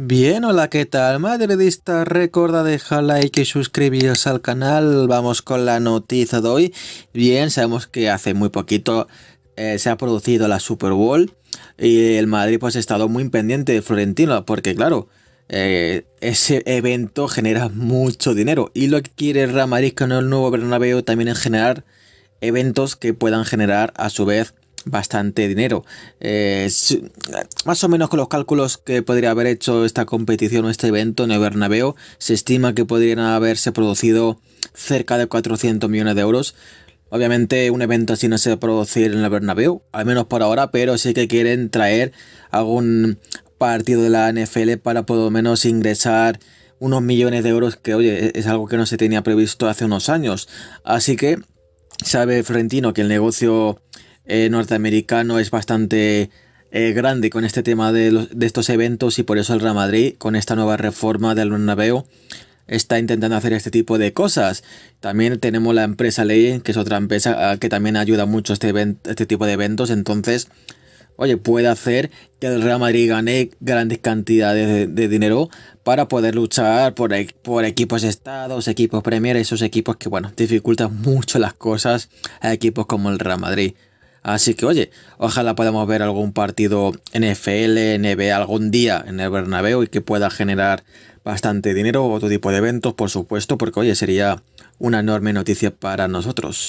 Bien, hola, ¿qué tal? Madridista, recuerda dejar like y suscribiros al canal. Vamos con la noticia de hoy. Bien, sabemos que hace muy poquito eh, se ha producido la Super Bowl y el Madrid pues ha estado muy pendiente de Florentino porque claro, eh, ese evento genera mucho dinero y lo que quiere el con el nuevo Bernabéu también es generar eventos que puedan generar a su vez bastante dinero. Eh, más o menos con los cálculos que podría haber hecho esta competición o este evento en el Bernabéu, se estima que podrían haberse producido cerca de 400 millones de euros. Obviamente un evento así no se va a producir en el Bernabéu, al menos por ahora, pero sí que quieren traer algún partido de la NFL para por lo menos ingresar unos millones de euros que, oye, es algo que no se tenía previsto hace unos años. Así que sabe Florentino que el negocio eh, norteamericano es bastante eh, grande con este tema de, estos eventos y por eso el Real Madrid, con esta nueva reforma del Bernabéu, está intentando hacer este tipo de cosas. También tenemos la empresa Ley, que es otra empresa ah, que también ayuda mucho este, este tipo de eventos, entonces... Oye, puede hacer que el Real Madrid gane grandes cantidades de, dinero para poder luchar por, e, por equipos estados, equipos Premier, esos equipos que, bueno, dificultan mucho las cosas a equipos como el Real Madrid. Así que oye, ojalá podamos ver algún partido NFL, NBA algún día en el Bernabéu y que pueda generar bastante dinero, o otro tipo de eventos, por supuesto, porque oye, sería una enorme noticia para nosotros.